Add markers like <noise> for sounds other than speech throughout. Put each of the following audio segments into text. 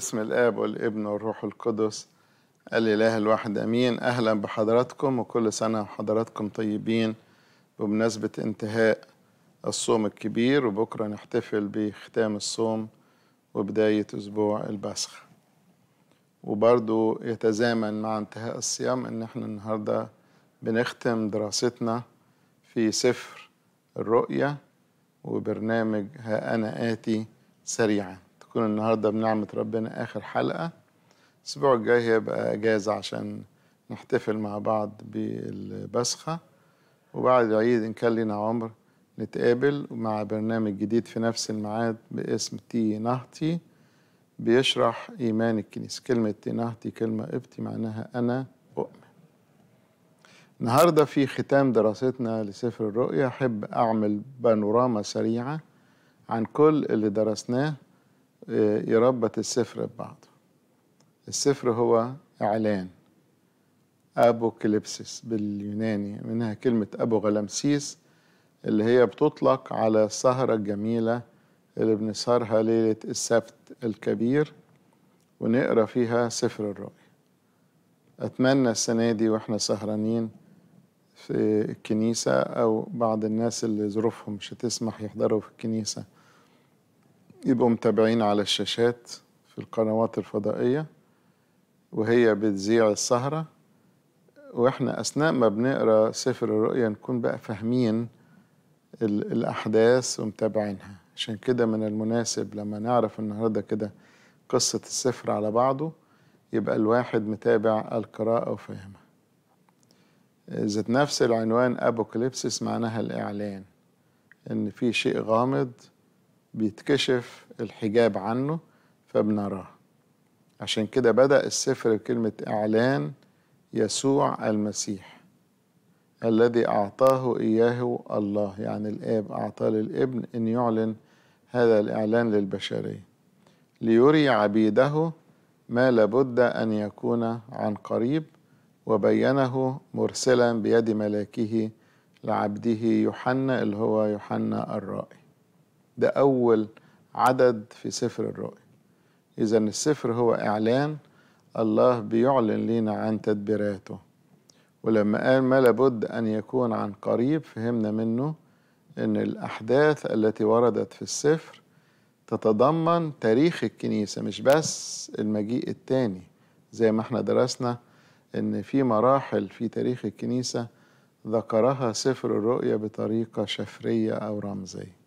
باسم الاب والابن والروح القدس الاله الواحد امين اهلا بحضراتكم وكل سنه وحضراتكم طيبين بمناسبه انتهاء الصوم الكبير وبكره نحتفل بختام الصوم وبدايه اسبوع البسخ وبرضو يتزامن مع انتهاء الصيام ان احنا النهارده بنختم دراستنا في سفر الرؤية وبرنامج ها انا اتي سريعا تكون النهارده بنعمه ربنا اخر حلقه الاسبوع الجاي هيبقى اجازه عشان نحتفل مع بعض بالبسخه وبعد العيد ان كان لنا عمر نتقابل مع برنامج جديد في نفس الميعاد باسم تي نهطي بيشرح إيمان الكنيسة كلمة تي نهطي كلمة قبطي معناها أنا أؤمن النهاردة في ختام دراستنا لسفر الرؤيا أحب أعمل بانوراما سريعة عن كل اللي درسناه آه، يربط السفر ببعضه السفر هو إعلان أبو كليبسيس باليوناني منها كلمة أبو غلمسيس اللي هي بتطلق على السهرة الجميلة اللي بنسهرها ليلة السبت الكبير ونقرا فيها سفر الرؤيا أتمنى السنة دي وإحنا سهرانين في الكنيسة أو بعض الناس اللي ظروفهم مش هتسمح يحضروا في الكنيسة يبقوا متابعين على الشاشات في القنوات الفضائية وهي بتذيع السهرة وإحنا أثناء ما بنقرأ سفر الرؤية نكون بقى فاهمين الأحداث ومتابعينها عشان كده من المناسب لما نعرف النهاردة كده قصة السفر على بعضه يبقى الواحد متابع القراءة وفاهمها ذات نفس العنوان أبوكاليبسيس معناها الإعلان إن في شيء غامض بيتكشف الحجاب عنه فبنراه عشان كده بدأ السفر بكلمة إعلان يسوع المسيح الذي أعطاه إياه الله يعني الآب أعطاه للابن أن يعلن هذا الإعلان للبشرية ليري عبيده ما لابد أن يكون عن قريب وبينه مرسلا بيد ملاكه لعبده يوحنا اللي هو يوحنا الرائي ده أول عدد في سفر الرؤيا إذا السفر هو إعلان الله بيعلن لنا عن تدبيراته ولما قال ما لابد أن يكون عن قريب فهمنا منه أن الأحداث التي وردت في السفر تتضمن تاريخ الكنيسة مش بس المجيء التاني زي ما احنا درسنا أن في مراحل في تاريخ الكنيسة ذكرها سفر الرؤيا بطريقة شفرية أو رمزية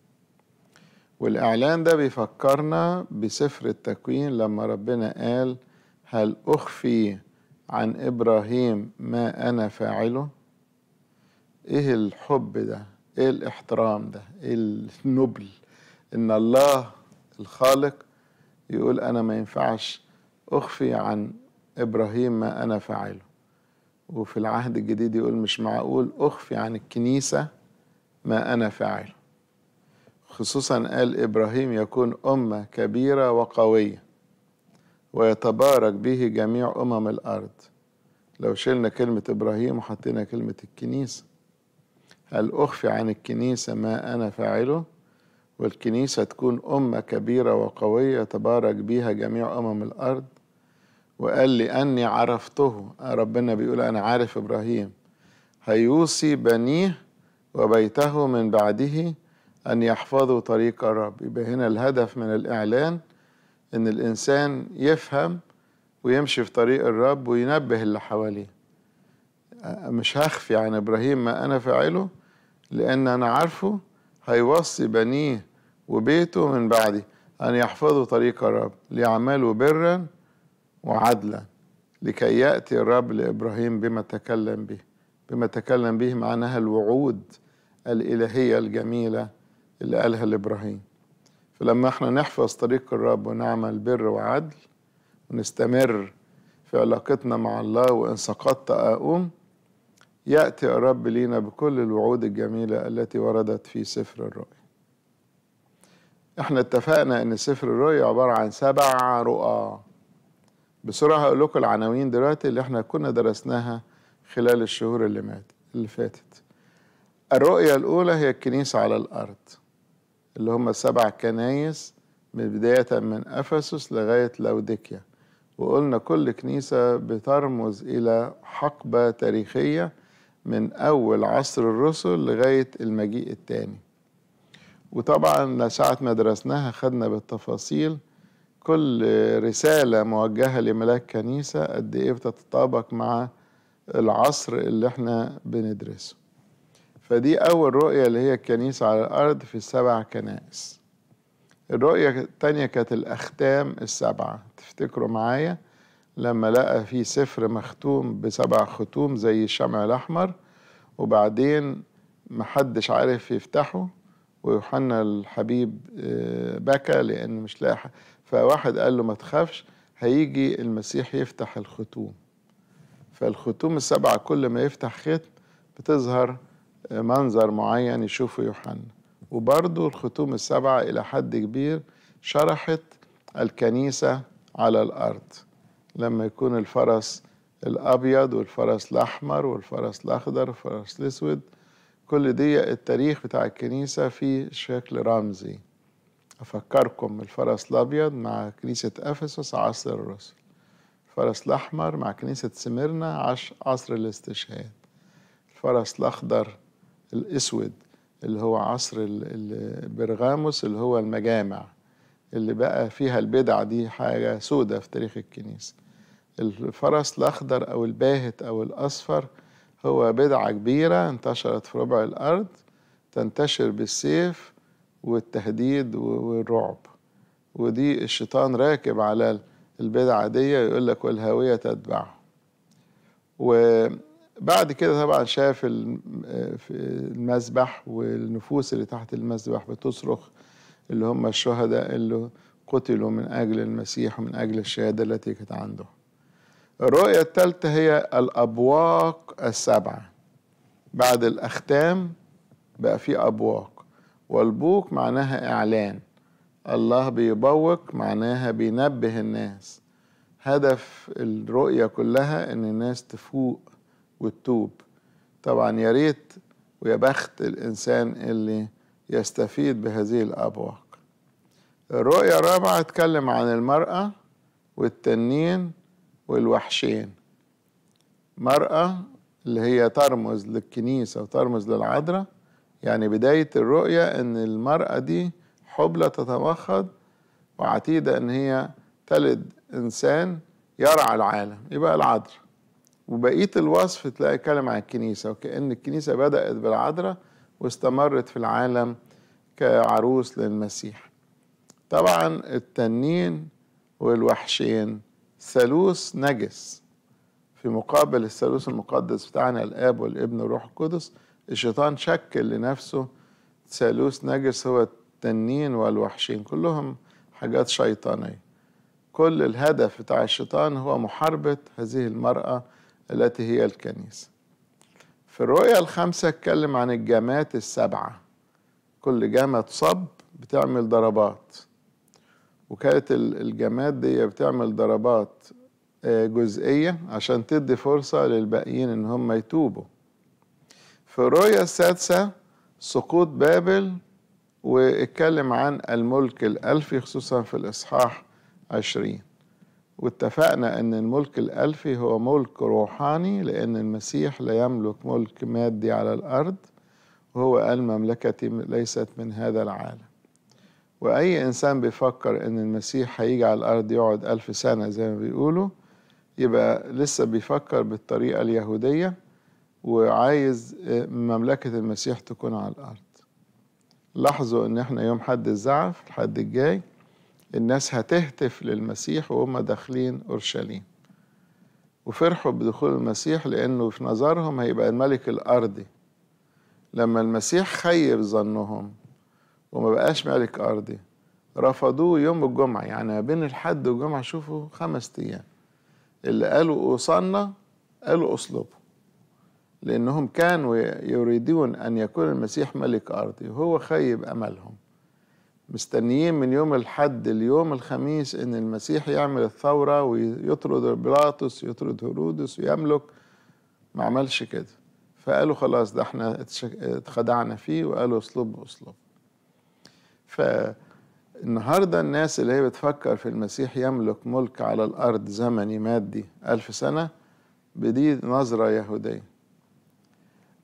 والإعلان ده بيفكرنا بسفر التكوين لما ربنا قال هل أخفي عن إبراهيم ما أنا فاعله إيه الحب ده إيه الاحترام ده إيه النبل إن الله الخالق يقول أنا ما ينفعش أخفي عن إبراهيم ما أنا فاعله وفي العهد الجديد يقول مش معقول أخفي عن الكنيسة ما أنا فاعله خصوصا قال إبراهيم يكون أمة كبيرة وقوية ويتبارك به جميع أمم الأرض لو شلنا كلمة إبراهيم وحطينا كلمة الكنيسة هل أخفي عن الكنيسة ما أنا فاعله والكنيسة تكون أمة كبيرة وقوية يتبارك بها جميع أمم الأرض وقال لي أني عرفته ربنا بيقول أنا عارف إبراهيم هيوصي بنيه وبيته من بعده أن يحفظوا طريق الرب يبقى هنا الهدف من الإعلان إن الإنسان يفهم ويمشي في طريق الرب وينبه اللي حواليه مش هخفي عن إبراهيم ما أنا فاعله لأن أنا عارفه هيوصي بنيه وبيته من بعدي أن يحفظوا طريق الرب ليعملوا برا وعدلا لكي يأتي الرب لإبراهيم بما تكلم به بما تكلم به معناها الوعود الإلهية الجميلة اللي قالها لإبراهيم فلما احنا نحفظ طريق الرب ونعمل بر وعدل ونستمر في علاقتنا مع الله وإن سقطت أقوم يأتي الرب لينا بكل الوعود الجميلة التي وردت في سفر الرؤيا احنا اتفقنا ان سفر الرؤيا عبارة عن سبع رؤى بسرعة هقول لكم العناوين دلوقتي اللي احنا كنا درسناها خلال الشهور اللي ماتت اللي فاتت الرؤية الأولى هي الكنيسة على الأرض اللي هم سبع كنايس من بداية من أفسس لغاية لوديكيا وقلنا كل كنيسة بترمز إلى حقبة تاريخية من أول عصر الرسل لغاية المجيء الثاني وطبعا ساعة ما درسناها خدنا بالتفاصيل كل رسالة موجهة لملاك كنيسة قد إيه بتتطابق مع العصر اللي احنا بندرسه فدي أول رؤية اللي هي الكنيسة على الأرض في السبع كنائس الرؤية التانية كانت الأختام السبعة تفتكروا معايا لما لقى في سفر مختوم بسبع ختوم زي الشمع الأحمر وبعدين محدش عارف يفتحه ويوحنا الحبيب آه، بكى لأن مش لاقي فواحد قال له ما تخافش هيجي المسيح يفتح الختوم فالختوم السبعة كل ما يفتح ختم بتظهر منظر معين يشوفه يوحنا وبرضه الختوم السبعة إلى حد كبير شرحت الكنيسة على الأرض لما يكون الفرس الأبيض والفرس الأحمر والفرس الأخضر والفرس الأسود كل دي التاريخ بتاع الكنيسة في شكل رمزي أفكركم الفرس الأبيض مع كنيسة أفسس عصر الرسل الفرس الأحمر مع كنيسة سميرنا عصر الاستشهاد الفرس الأخضر الاسود اللي هو عصر برغاموس اللي هو المجامع اللي بقى فيها البدع دي حاجه سودة في تاريخ الكنيسه الفرس الاخضر او الباهت او الاصفر هو بدعه كبيره انتشرت في ربع الارض تنتشر بالسيف والتهديد والرعب ودي الشيطان راكب على البدعه دي يقول لك والهاويه تتبعه و بعد كده طبعا شاف المذبح والنفوس اللي تحت المذبح بتصرخ اللي هم الشهداء اللي قتلوا من أجل المسيح ومن أجل الشهادة التي كانت عنده الرؤية الثالثة هي الأبواق السبعة بعد الأختام بقى في أبواق والبوق معناها إعلان الله بيبوق معناها بينبه الناس هدف الرؤية كلها إن الناس تفوق وتتوب طبعا يا ريت ويا بخت الإنسان اللي يستفيد بهذه الأبواق الرؤية الرابعة اتكلم عن المرأة والتنين والوحشين مرأة اللي هي ترمز للكنيسة وترمز للعذراء يعني بداية الرؤية إن المرأة دي حبلى تتوخد وعتيدة إن هي تلد إنسان يرعى العالم يبقى العذراء وبقيه الوصف تلاقي يتكلم عن الكنيسه وكان الكنيسه بدات بالعذراء واستمرت في العالم كعروس للمسيح طبعا التنين والوحشين ثالوث نجس في مقابل الثالوث المقدس بتاعنا الاب والابن والروح القدس الشيطان شكل لنفسه ثالوث نجس هو التنين والوحشين كلهم حاجات شيطانيه كل الهدف بتاع الشيطان هو محاربه هذه المراه التي هي الكنيسة في الرؤية الخامسة اتكلم عن الجامات السبعة كل جامة صب بتعمل ضربات وكانت الجامات دي بتعمل ضربات آه، جزئية عشان تدي فرصة للباقيين إن هم يتوبوا في الرؤية السادسة سقوط بابل واتكلم عن الملك الألفي خصوصا في الإصحاح عشرين واتفقنا أن الملك الألفي هو ملك روحاني لأن المسيح لا يملك ملك مادي على الأرض وهو قال مملكتي ليست من هذا العالم وأي إنسان بيفكر إن المسيح هيجي على الأرض يقعد ألف سنة زي ما بيقولوا يبقى لسه بيفكر بالطريقة اليهودية وعايز مملكة المسيح تكون على الأرض لاحظوا إن إحنا يوم حد الزعف الحد الجاي الناس هتهتف للمسيح وهم داخلين أورشليم وفرحوا بدخول المسيح لأنه في نظرهم هيبقى الملك الأرضي لما المسيح خيب ظنهم وما بقاش ملك أرضي رفضوه يوم الجمعة يعني بين الحد والجمعة شوفوا خمس أيام اللي قالوا أوصلنا قالوا أصلبوا لأنهم كانوا يريدون أن يكون المسيح ملك أرضي وهو خيب أملهم مستنيين من يوم الحد ليوم الخميس ان المسيح يعمل الثوره ويطرد بيلاطس يطرد هرودس ويملك ما عملش كده فقالوا خلاص ده احنا اتخدعنا فيه وقالوا اسلوب باسلوب فالنهارده الناس اللي هي بتفكر في المسيح يملك ملك على الارض زمني مادي ألف سنه بدي نظره يهوديه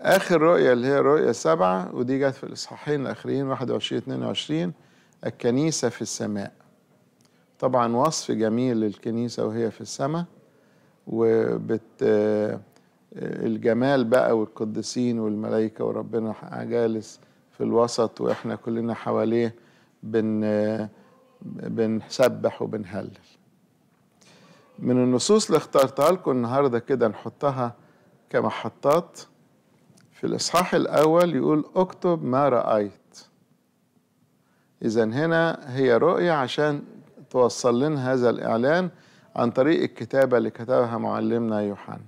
آخر رؤية اللي هي رؤية سبعة ودي جت في الإصحاحين الآخرين 21 22 الكنيسة في السماء طبعا وصف جميل للكنيسة وهي في السماء وبت الجمال بقى والقديسين والملائكة وربنا جالس في الوسط وإحنا كلنا حواليه بن بنسبح وبنهلل من النصوص اللي اخترتها لكم النهاردة كده نحطها كمحطات في الإصحاح الأول يقول اكتب ما رأيت إذا هنا هي رؤية عشان توصل لنا هذا الإعلان عن طريق الكتابة اللي كتبها معلمنا يوحنا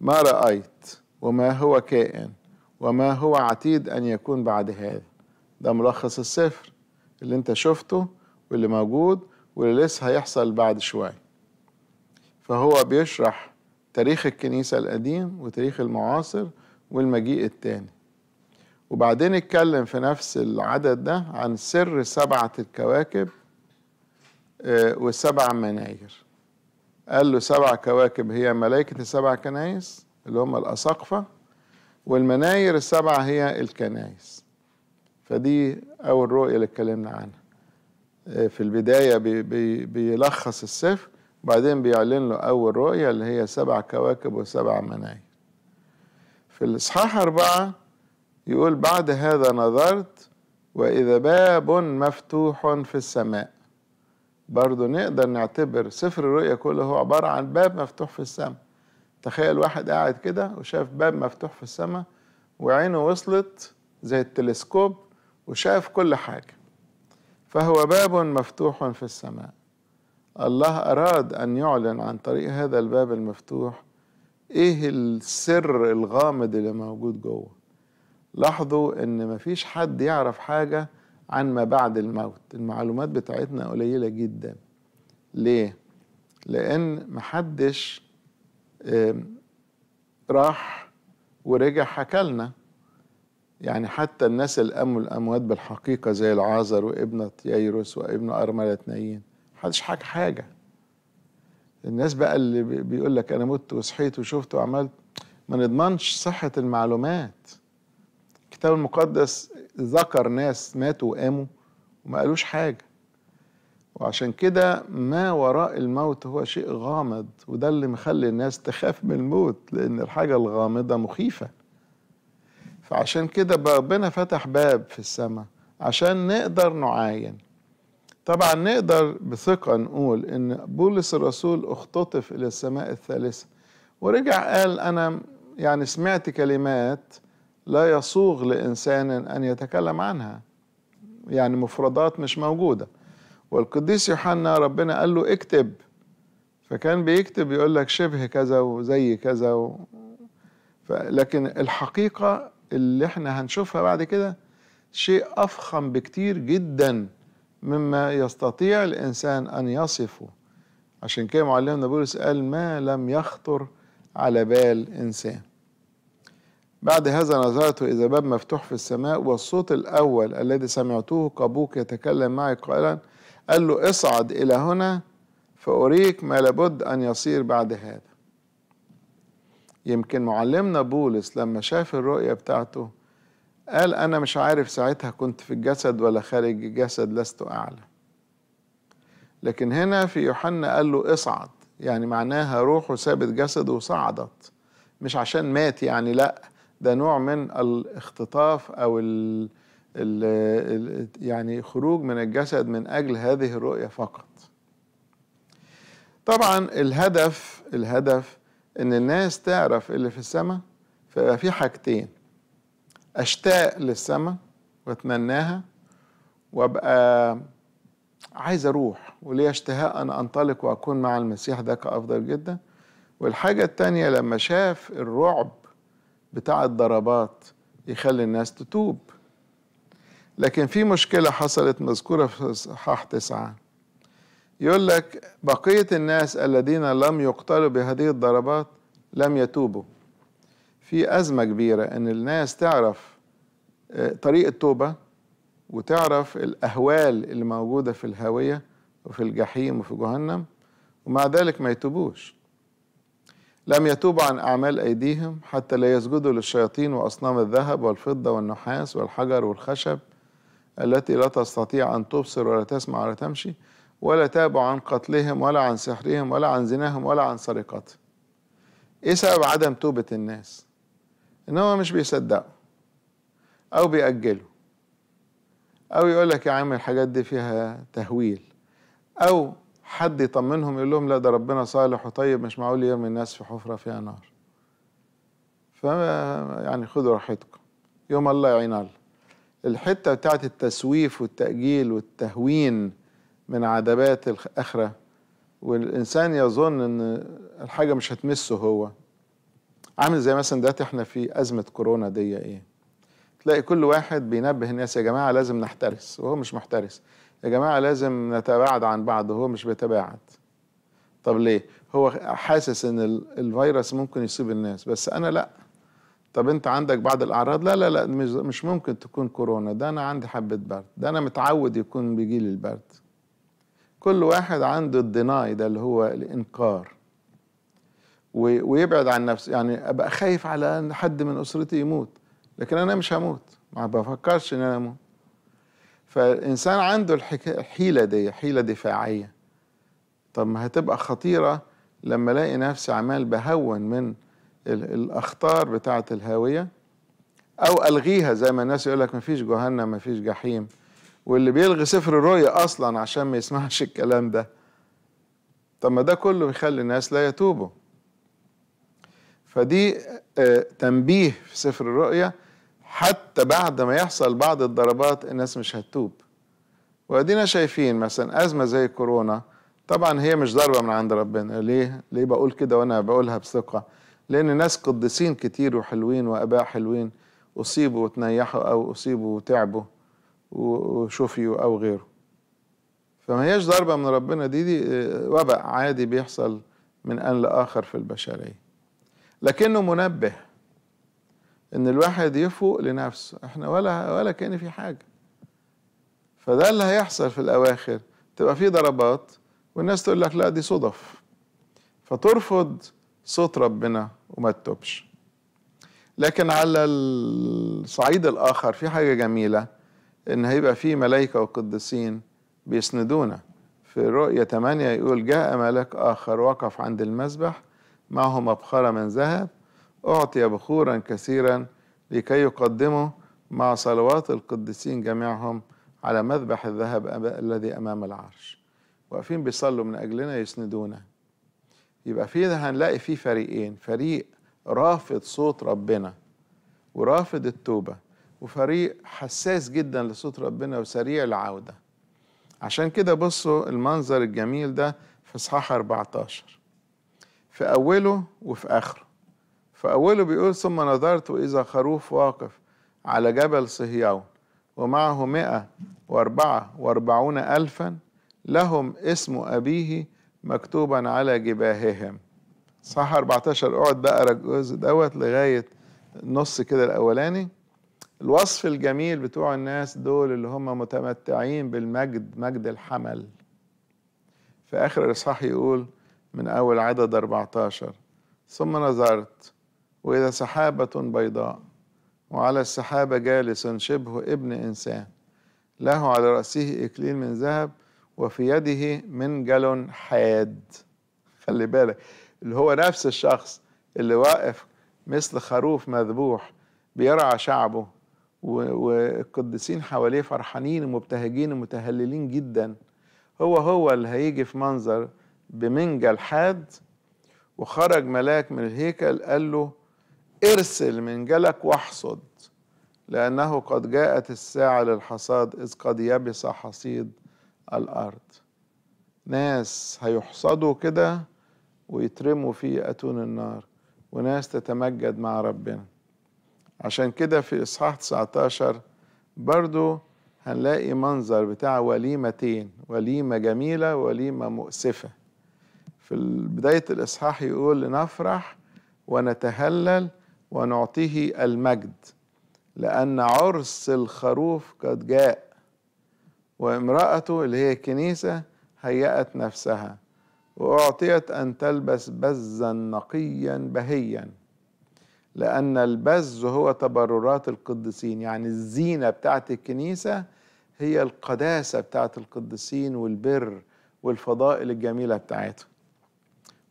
ما رأيت وما هو كائن وما هو عتيد أن يكون بعد هذا ده ملخص السفر اللي انت شفته واللي موجود واللي لسه هيحصل بعد شوية فهو بيشرح تاريخ الكنيسة القديم وتاريخ المعاصر والمجيء التاني وبعدين اتكلم في نفس العدد ده عن سر سبعة الكواكب آه، وسبع مناير قال له سبع كواكب هي ملائكة السبع كنايس اللي هم الأساقفة والمناير السبعة هي الكنايس فدي أول رؤية اللي اتكلمنا عنها آه، في البداية بي بي بيلخص السفر وبعدين بيعلن له أول رؤية اللي هي سبع كواكب وسبع مناير في الإصحاح أربعة يقول بعد هذا نظرت وإذا باب مفتوح في السماء برضه نقدر نعتبر سفر الرؤيا كله هو عبارة عن باب مفتوح في السماء تخيل واحد قاعد كده وشاف باب مفتوح في السماء وعينه وصلت زي التلسكوب وشاف كل حاجة فهو باب مفتوح في السماء الله أراد أن يعلن عن طريق هذا الباب المفتوح إيه السر الغامض اللي موجود جوه لاحظوا ان مفيش حد يعرف حاجة عن ما بعد الموت المعلومات بتاعتنا قليلة جدا ليه؟ لأن محدش راح ورجع حكالنا يعني حتى الناس اللي قاموا الأموات بالحقيقة زي العازر وابنة ييروس وابن أرملة محدش حكى حاجة الناس بقى اللي بيقول لك أنا مت وصحيت وشفت وعملت ما نضمنش صحة المعلومات الكتاب المقدس ذكر ناس ماتوا وقاموا وما قالوش حاجة وعشان كده ما وراء الموت هو شيء غامض وده اللي مخلي الناس تخاف من الموت لأن الحاجة الغامضة مخيفة فعشان كده ربنا فتح باب في السماء عشان نقدر نعاين طبعا نقدر بثقة نقول إن بولس الرسول اختطف إلى السماء الثالثة ورجع قال أنا يعني سمعت كلمات لا يصوغ لإنسان أن يتكلم عنها يعني مفردات مش موجودة والقديس يوحنا ربنا قال له اكتب فكان بيكتب يقول لك شبه كذا وزي كذا و... ف... لكن الحقيقة اللي احنا هنشوفها بعد كده شيء أفخم بكتير جدا مما يستطيع الإنسان أن يصفه عشان كده معلمنا بولس قال ما لم يخطر على بال إنسان بعد هذا نظرت إذا باب مفتوح في السماء والصوت الأول الذي سمعته قبوك يتكلم معي قائلا قال له اصعد إلى هنا فأريك ما لابد أن يصير بعد هذا يمكن معلمنا بولس لما شاف الرؤية بتاعته قال أنا مش عارف ساعتها كنت في الجسد ولا خارج الجسد لست أعلم لكن هنا في يوحنا قال له اصعد يعني معناها روحه سابت جسده وصعدت مش عشان مات يعني لأ ده نوع من الاختطاف او الـ الـ يعني خروج من الجسد من اجل هذه الرؤيه فقط. طبعا الهدف الهدف ان الناس تعرف اللي في السماء فيبقى في حاجتين اشتاق للسماء واتمناها وابقى عايز اروح وليا اشتهاء ان انطلق واكون مع المسيح ده كافضل جدا والحاجه التانيه لما شاف الرعب بتاع الضربات يخلي الناس تتوب لكن في مشكلة حصلت مذكورة في صحاح تسعة يقول لك بقية الناس الذين لم يقتلوا بهذه الضربات لم يتوبوا في أزمة كبيرة إن الناس تعرف آه، طريق التوبة وتعرف الأهوال اللي موجودة في الهاوية وفي الجحيم وفي جهنم ومع ذلك ما يتوبوش لم يتوبوا عن أعمال أيديهم حتى لا يسجدوا للشياطين وأصنام الذهب والفضة والنحاس والحجر والخشب التي لا تستطيع أن تبصر ولا تسمع ولا تمشي ولا تابوا عن قتلهم ولا عن سحرهم ولا عن زناهم ولا عن سرقتهم إيه سبب عدم توبة الناس؟ إنهم مش بيصدقوا أو بيأجلوا أو يقول لك يا عم الحاجات دي فيها تهويل أو حد يطمنهم يقول لهم لا ده ربنا صالح وطيب مش معقول يرمي الناس في حفرة فيها نار ف يعني خدوا راحتكم يوم الله يعين الله الحتة بتاعت التسويف والتأجيل والتهوين من عذابات الآخرة والإنسان يظن إن الحاجة مش هتمسه هو عامل زي مثلا دلوقتي احنا في أزمة كورونا دي إيه تلاقي كل واحد بينبه الناس يا جماعة لازم نحترس وهو مش محترس يا جماعة لازم نتباعد عن بعض هو مش بيتباعد طب ليه هو حاسس ان الفيروس ممكن يصيب الناس بس انا لا طب انت عندك بعض الاعراض لا لا لا مش, مش ممكن تكون كورونا ده انا عندي حبة برد ده انا متعود يكون بيجي لي البرد كل واحد عنده الديناي ده اللي هو الانكار ويبعد عن نفسه يعني ابقى خايف على ان حد من اسرتي يموت لكن انا مش هموت ما بفكرش ان انا اموت فالإنسان عنده الحك... الحيلة دي حيلة دفاعية طب ما هتبقى خطيرة لما الاقي نفسي عمال بهون من الأخطار بتاعة الهاوية أو ألغيها زي ما الناس يقول لك مفيش جهنم مفيش جحيم واللي بيلغي سفر الرؤيا أصلا عشان ما يسمعش <laughs> الكلام ده طب ما ده كله بيخلي الناس لا يتوبوا فدي آه، تنبيه في سفر الرؤيا حتى بعد ما يحصل بعض الضربات الناس مش هتتوب وادينا شايفين مثلا ازمه زي كورونا طبعا هي مش ضربه من عند ربنا ليه ليه بقول كده وانا بقولها بثقه لان ناس قديسين كتير وحلوين واباء حلوين اصيبوا وتنيحوا او اصيبوا وتعبوا وشفيوا او غيره فما هياش ضربه من ربنا دي دي آه، وباء عادي بيحصل من ان لاخر في البشريه لكنه منبه ان الواحد يفوق لنفسه احنا ولا ولا كان في حاجه فده اللي هيحصل في الاواخر تبقى في ضربات والناس تقول لك لا دي صدف فترفض صوت ربنا وما تتوبش لكن على الصعيد الاخر في حاجه جميله ان هيبقى في ملائكه وقديسين بيسندونا في رؤية 8 يقول جاء ملك آخر وقف عند المذبح معه مبخرة من ذهب أعطي بخورا كثيرا لكي يقدموا مع صلوات القديسين جميعهم على مذبح الذهب الذي أمام العرش واقفين بيصلوا من أجلنا يسندونا يبقى فيه هنلاقي فيه فريقين فريق رافض صوت ربنا ورافض التوبة وفريق حساس جدا لصوت ربنا وسريع العودة عشان كده بصوا المنظر الجميل ده في صحاح 14 في أوله وفي آخره فأوله بيقول ثم نظرت إذا خروف واقف على جبل صهيون ومعه مئة وأربعة وأربعون ألفا لهم اسم أبيه مكتوبا على جباههم صح 14 اقعد بقى الجزء دوت لغاية نص كده الأولاني الوصف الجميل بتوع الناس دول اللي هم متمتعين بالمجد مجد الحمل في آخر الإصحاح يقول من أول عدد 14 ثم نظرت وإذا سحابة بيضاء وعلى السحابة جالس شبه ابن إنسان له على رأسه إكليل من ذهب وفي يده منجل حاد خلي بالك اللي هو نفس الشخص اللي واقف مثل خروف مذبوح بيرعى شعبه والقديسين حواليه فرحانين ومبتهجين ومتهللين جدا هو هو اللي هيجي في منظر بمنجل حاد وخرج ملاك من الهيكل قال له ارسل من جلك واحصد لأنه قد جاءت الساعة للحصاد إذ قد يبس حصيد الأرض ناس هيحصدوا كده ويترموا في أتون النار وناس تتمجد مع ربنا عشان كده في إصحاح 19 برضو هنلاقي منظر بتاع وليمتين وليمة جميلة وليمة مؤسفة في بداية الإصحاح يقول لنفرح ونتهلل ونعطيه المجد لأن عرس الخروف قد جاء وامرأته اللي هي الكنيسة هيأت نفسها وأعطيت أن تلبس بزا نقيا بهيا لأن البز هو تبررات القديسين يعني الزينة بتاعت الكنيسة هي القداسة بتاعت القديسين والبر والفضائل الجميلة بتاعتهم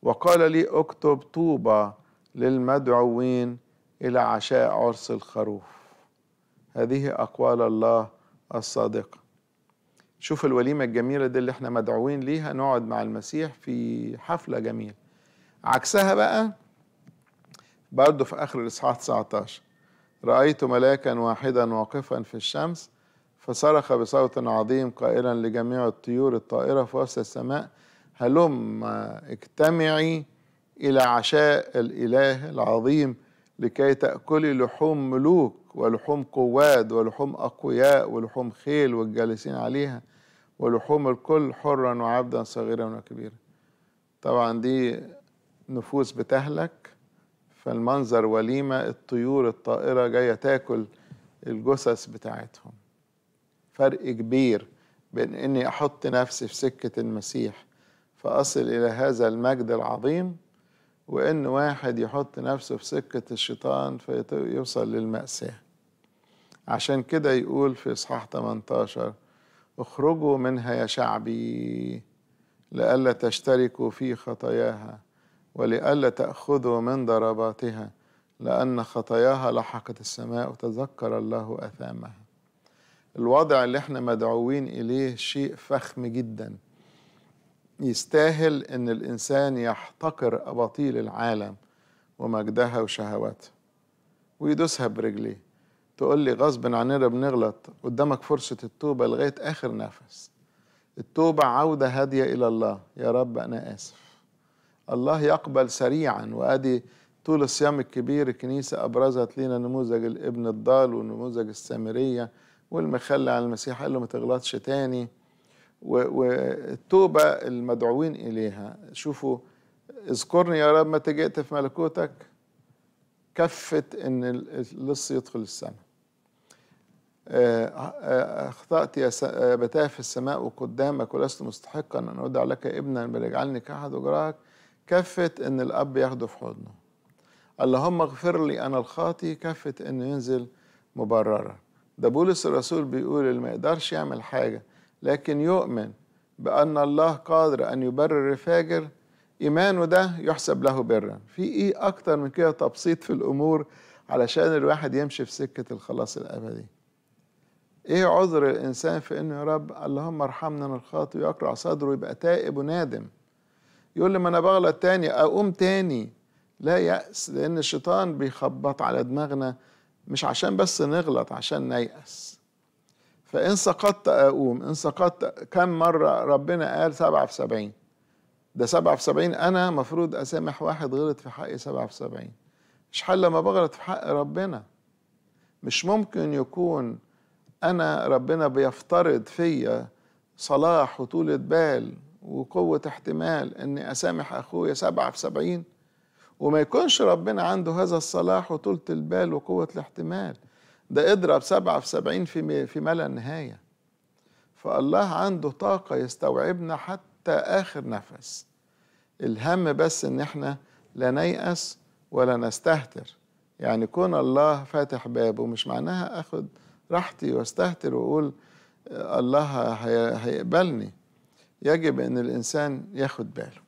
وقال لي اكتب طوبى للمدعوين إلى عشاء عرس الخروف هذه أقوال الله الصادقة شوف الوليمة الجميلة دي اللي احنا مدعوين ليها نقعد مع المسيح في حفلة جميلة عكسها بقى برضو في آخر الإصحاح 19 رأيت ملاكا واحدا واقفا في الشمس فصرخ بصوت عظيم قائلا لجميع الطيور الطائرة في وسط السماء هلم اجتمعي إلى عشاء الإله العظيم لكي تأكلي لحوم ملوك ولحوم قواد ولحوم أقوياء ولحوم خيل والجالسين عليها ولحوم الكل حرا وعبدا صغيرا وكبيرا طبعا دي نفوس بتهلك فالمنظر وليمة الطيور الطائرة جاية تاكل الجثث بتاعتهم فرق كبير بين اني احط نفسي في سكه المسيح فاصل الى هذا المجد العظيم وإن واحد يحط نفسه في سكة الشيطان فيوصل للمأساة عشان كده يقول في إصحاح 18 اخرجوا منها يا شعبي لئلا تشتركوا في خطاياها ولئلا تأخذوا من ضرباتها لأن خطاياها لحقت السماء وتذكر الله أثامها الوضع اللي احنا مدعوين إليه شيء فخم جدا يستاهل ان الانسان يحتقر اباطيل العالم ومجدها وشهواتها ويدوسها برجليه تقول لي غصب عننا بنغلط قدامك فرصة التوبة لغاية آخر نفس التوبة عودة هادية إلى الله يا رب أنا آسف الله يقبل سريعا وأدي طول الصيام الكبير الكنيسة أبرزت لنا نموذج الابن الضال ونموذج السامرية على المسيح قال له ما تغلطش تاني والتوبة المدعوين إليها شوفوا اذكرني يا رب متى جئت في ملكوتك كفت إن اللص يدخل السماء آه، أخطأت يا آه، بتاه في السماء وقدامك ولست مستحقا أن أدع لك ابنا بل اجعلني كأحد أجراك كفت إن الأب ياخده في حضنه اللهم اغفر لي أنا الخاطي كفت إنه ينزل مبرره ده بولس الرسول بيقول اللي ما يقدرش يعمل حاجة لكن يؤمن بأن الله قادر أن يبرر الفاجر إيمانه ده يحسب له برا في إيه أكتر من كده تبسيط في الأمور علشان الواحد يمشي في سكة الخلاص الأبدي إيه عذر الإنسان في إنه يا رب اللهم ارحمنا من الخاطئ ويقرع صدره ويبقى تائب ونادم يقول لي ما أنا بغلط تاني أقوم تاني لا يأس لأن الشيطان بيخبط على دماغنا مش عشان بس نغلط عشان نيأس فإن سقطت أقوم إن سقطت كم مرة ربنا قال سبعة في سبعين ده سبعة في سبعين أنا مفروض أسامح واحد غلط في حقي سبعة في سبعين مش حل لما بغلط في حق ربنا مش ممكن يكون أنا ربنا بيفترض فيا صلاح وطولة بال وقوة احتمال إني أسامح أخويا سبعة في سبعين وما يكونش ربنا عنده هذا الصلاح وطولة البال وقوة الاحتمال ده اضرب سبعة في سبعين في, في ملا النهاية نهاية فالله عنده طاقة يستوعبنا حتى آخر نفس الهم بس إن إحنا لا نيأس ولا نستهتر يعني كون الله فاتح بابه مش معناها أخد راحتي واستهتر وأقول الله هيقبلني يجب ان الانسان ياخد باله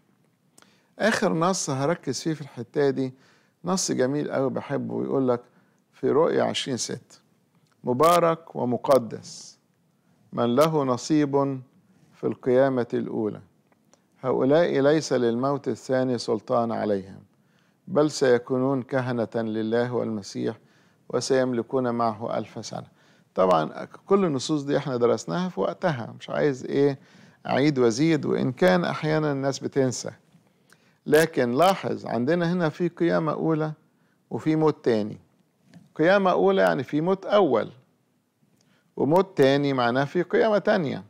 اخر نص هركز فيه في الحته دي نص جميل قوي بحبه ويقول لك في رؤيا عشرين ست مبارك ومقدس من له نصيب في القيامة الأولى هؤلاء ليس للموت الثاني سلطان عليهم بل سيكونون كهنة لله والمسيح وسيملكون معه ألف سنة طبعا كل النصوص دي احنا درسناها في وقتها مش عايز ايه أعيد وأزيد وإن كان أحيانا الناس بتنسى لكن لاحظ عندنا هنا في قيامة أولى وفي موت تاني قيامة أولى يعني في موت أول وموت تاني معناه في قيامة تانية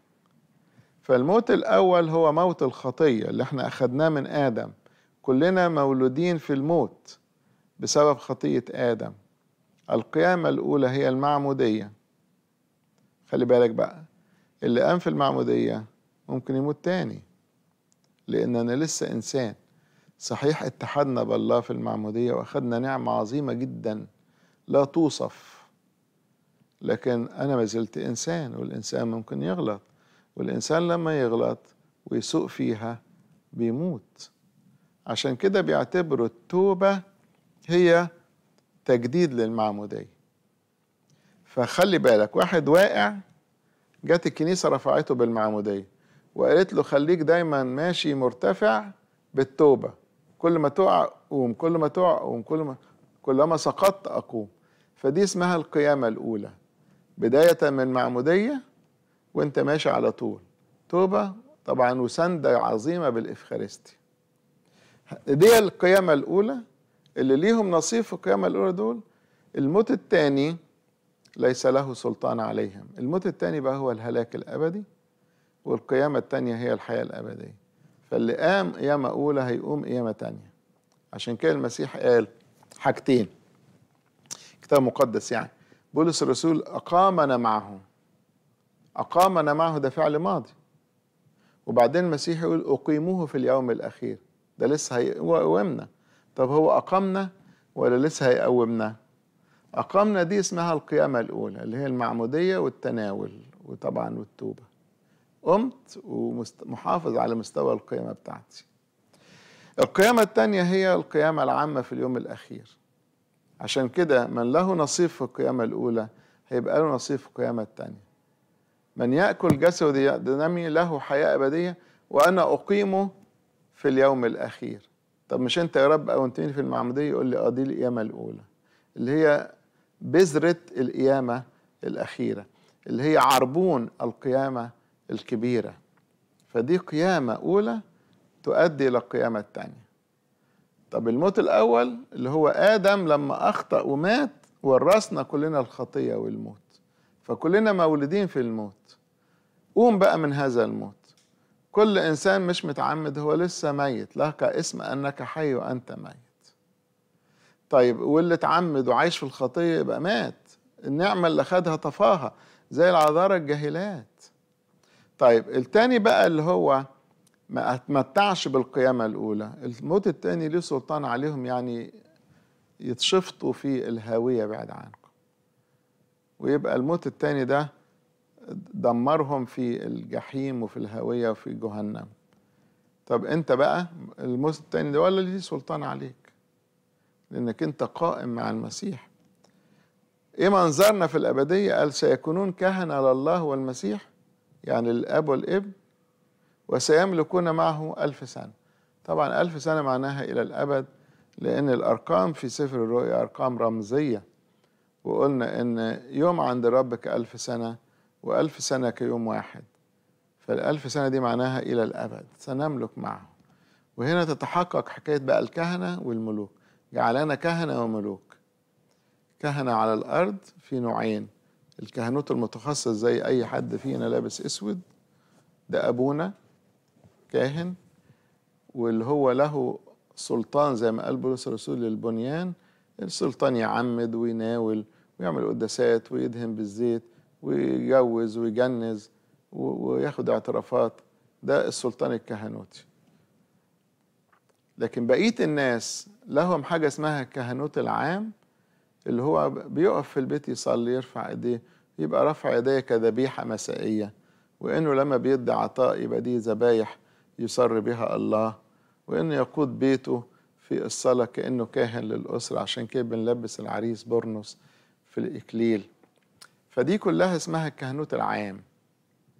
فالموت الأول هو موت الخطية اللي احنا أخدناه من آدم كلنا مولودين في الموت بسبب خطية آدم القيامة الأولى هي المعمودية خلي بالك بقى اللي قام في المعمودية ممكن يموت تاني لأن أنا لسه إنسان صحيح اتحدنا بالله في المعمودية وأخدنا نعمة عظيمة جداً لا توصف لكن أنا ما زلت إنسان والإنسان ممكن يغلط والإنسان لما يغلط ويسوء فيها بيموت عشان كده بيعتبروا التوبة هي تجديد للمعمودية فخلي بالك واحد واقع جت الكنيسة رفعته بالمعمودية وقالت له خليك دايما ماشي مرتفع بالتوبة كل ما تقع قوم كل ما تقع قوم كل ما كلما سقطت أقوم فدي اسمها القيامة الأولى بداية من معمودية وانت ماشي على طول توبة طبعا وسندة عظيمة بالإفخارستي دي القيامة الأولى اللي ليهم نصيب في القيامة الأولى دول الموت الثاني ليس له سلطان عليهم الموت الثاني بقى هو الهلاك الأبدي والقيامة الثانية هي الحياة الأبدية فاللي قام قيامة أولى هيقوم قيامة تانية عشان كده المسيح قال حاجتين كتاب مقدس يعني بولس الرسول أقامنا معه أقامنا معه ده فعل ماضي وبعدين المسيح يقول أقيموه في اليوم الأخير ده لسه هيقومنا طب هو أقامنا ولا لسه هيقومنا أقامنا دي اسمها القيامة الأولى اللي هي المعمودية والتناول وطبعا والتوبة قمت ومحافظ على مستوى القيامة بتاعتي القيامة الثانية هي القيامة العامة في اليوم الأخير عشان كده من له نصيب في القيامة الأولى هيبقى له نصيب في القيامة الثانية من يأكل جسدي دنمي له حياة أبدية وأنا أقيمه في اليوم الأخير طب مش أنت يا رب أنت في المعمودية يقول لي أه دي القيامة الأولى اللي هي بذرة القيامة الأخيرة اللي هي عربون القيامة الكبيرة فدي قيامة أولى تؤدي إلى القيامة الثانية طب الموت الأول اللي هو آدم لما أخطأ ومات ورثنا كلنا الخطية والموت فكلنا مولودين في الموت قوم بقى من هذا الموت كل إنسان مش متعمد هو لسه ميت لك اسم أنك حي وأنت ميت طيب واللي اتعمد وعايش في الخطية يبقى مات النعمة اللي خدها طفاها زي العذارى الجاهلات طيب التاني بقى اللي هو ما اتمتعش بالقيامه الاولى الموت الثاني له سلطان عليهم يعني يتشفطوا في الهاويه بعد عنكم ويبقى الموت الثاني ده دمرهم في الجحيم وفي الهاويه وفي جهنم طب انت بقى الموت الثاني ده ولا ليه سلطان عليك لانك انت قائم مع المسيح ايه منظرنا في الابديه قال سيكونون كهنه لله والمسيح يعني الاب والابن وسيملكون معه ألف سنة طبعا ألف سنة معناها إلى الأبد لأن الأرقام في سفر الرؤيا أرقام رمزية وقلنا إن يوم عند الرب كألف سنة وألف سنة كيوم واحد فالألف سنة دي معناها إلى الأبد سنملك معه وهنا تتحقق حكاية بقى الكهنة والملوك جعلنا كهنة وملوك كهنة على الأرض في نوعين الكهنوت المتخصص زي أي حد فينا لابس أسود ده أبونا كاهن واللي هو له سلطان زي ما قال بولس الرسول للبنيان السلطان يعمد ويناول ويعمل قداسات ويدهن بالزيت ويجوز ويجنز وياخد اعترافات ده السلطان الكهنوتي لكن بقية الناس لهم حاجة اسمها الكهنوت العام اللي هو بيقف في البيت يصلي يرفع ايديه يبقى رفع يديه كذبيحة مسائية وانه لما بيدي عطاء يبقى دي ذبايح يسر بها الله وإنه يقود بيته في الصلاة كأنه كاهن للأسرة عشان كده بنلبس العريس برنس في الإكليل فدي كلها اسمها الكهنوت العام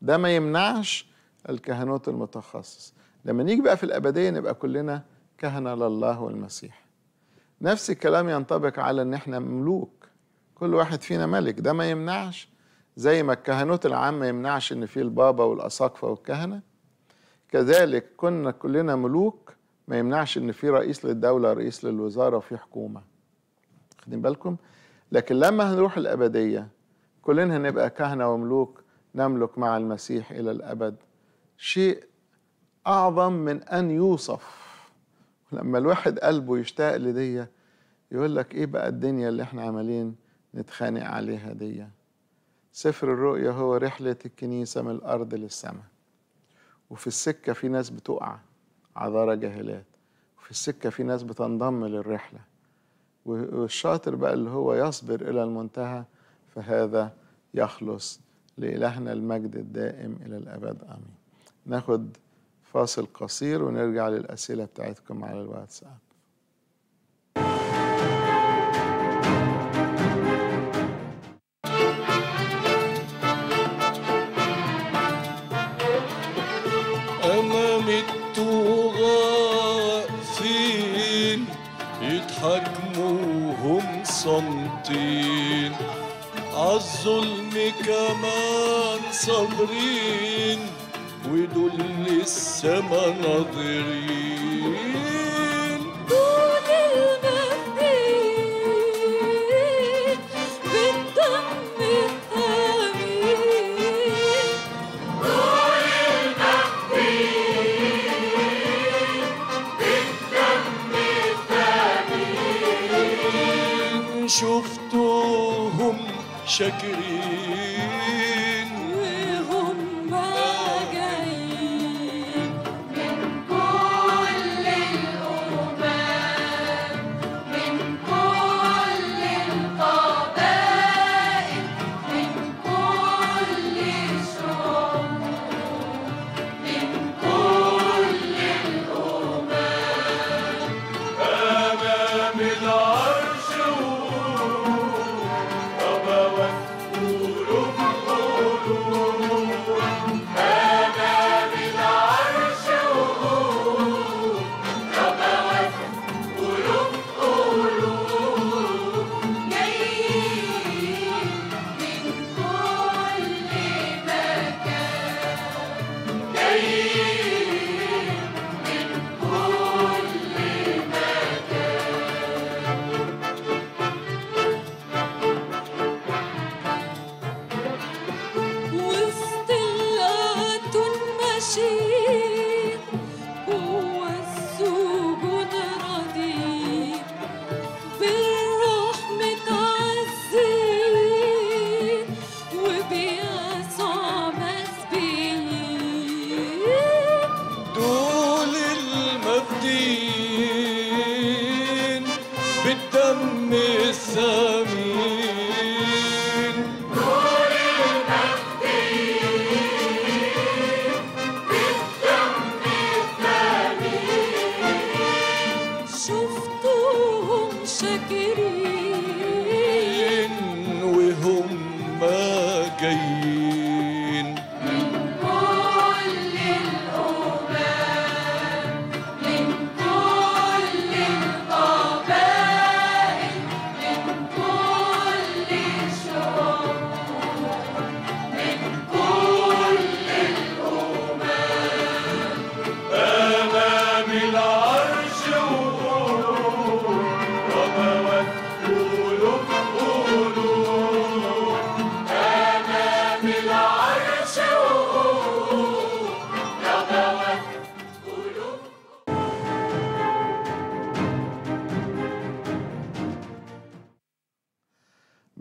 ده ما يمنعش الكهنوت المتخصص لما نيجي بقى في الأبدية نبقى كلنا كهنة لله والمسيح نفس الكلام ينطبق على ان احنا ملوك كل واحد فينا ملك ده ما يمنعش زي ما الكهنوت العام ما يمنعش ان في البابا والاساقفه والكهنه كذلك كنا كلنا ملوك ما يمنعش ان في رئيس للدوله رئيس للوزاره وفي حكومه واخدين بالكم لكن لما هنروح الابديه كلنا هنبقى كهنه وملوك نملك مع المسيح الى الابد شيء اعظم من ان يوصف لما الواحد قلبه يشتاق لدي يقول لك ايه بقى الدنيا اللي احنا عمالين نتخانق عليها دي سفر الرؤيا هو رحله الكنيسه من الارض للسماء وفي السكة في ناس بتقع عذارى جاهلات وفي السكة في ناس بتنضم للرحلة والشاطر بقى اللي هو يصبر إلى المنتهى فهذا يخلص لإلهنا المجد الدائم إلى الأبد آمين ناخد فاصل قصير ونرجع للأسئلة بتاعتكم على الواتساب صامتين عالظلم كمان صابرين ودول لسه ما ناظرين şekri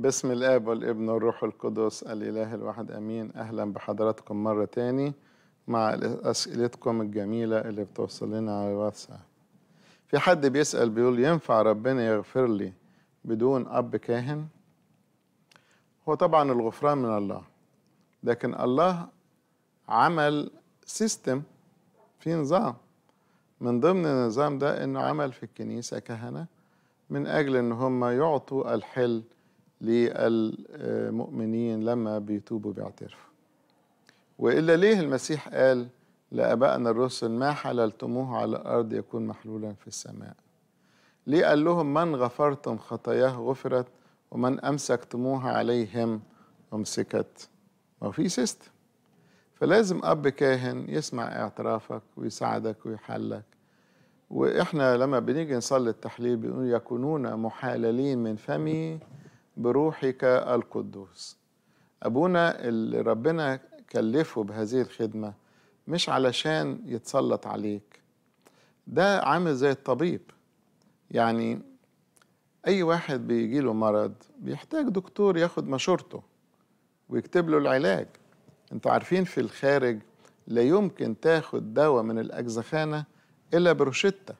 بسم الاب والابن والروح القدس الاله الواحد امين اهلا بحضراتكم مره تاني مع اسئلتكم الجميله اللي بتوصل لنا على الواتساب في حد بيسال بيقول ينفع ربنا يغفر لي بدون اب كاهن هو طبعا الغفران من الله لكن الله عمل سيستم في نظام من ضمن النظام ده انه عمل في الكنيسه كهنه من اجل ان هم يعطوا الحل للمؤمنين لما بيتوبوا بيعترفوا وإلا ليه المسيح قال لأبائنا الرسل ما حللتموه على الأرض يكون محلولا في السماء ليه قال لهم من غفرتم خطاياه غفرت ومن أمسكتموها عليهم أمسكت ما في سيستم فلازم أب كاهن يسمع اعترافك ويساعدك ويحلك وإحنا لما بنيجي نصلي التحليل بنقول يكونون محللين من فمي بروحك القدوس أبونا اللي ربنا كلفه بهذه الخدمة مش علشان يتسلط عليك ده عامل زي الطبيب يعني أي واحد بيجيله مرض بيحتاج دكتور ياخد مشورته ويكتب له العلاج انتوا عارفين في الخارج لا يمكن تاخد دواء من الأجزخانة إلا بروشتة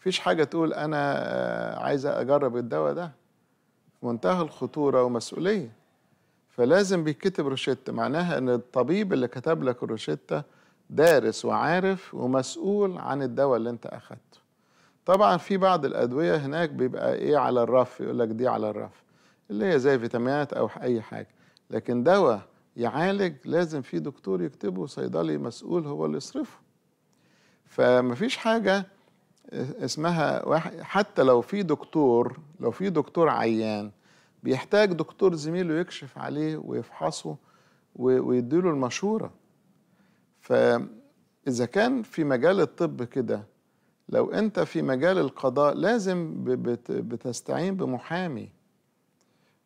مفيش حاجة تقول أنا آه، عايزة أجرب الدواء ده منتهى الخطورة ومسؤولية فلازم بيتكتب روشتة معناها أن الطبيب اللي كتب لك الروشتة دارس وعارف ومسؤول عن الدواء اللي أنت أخدته طبعا في بعض الأدوية هناك بيبقى إيه على الرف يقول لك دي على الرف اللي هي زي فيتامينات أو أي حاجة لكن دواء يعالج لازم في دكتور يكتبه صيدلي مسؤول هو اللي يصرفه فمفيش حاجة اسمها واحد حتى لو في دكتور لو في دكتور عيان بيحتاج دكتور زميله يكشف عليه ويفحصه ويديله المشورة فإذا كان في مجال الطب كده لو أنت في مجال القضاء لازم بتستعين بمحامي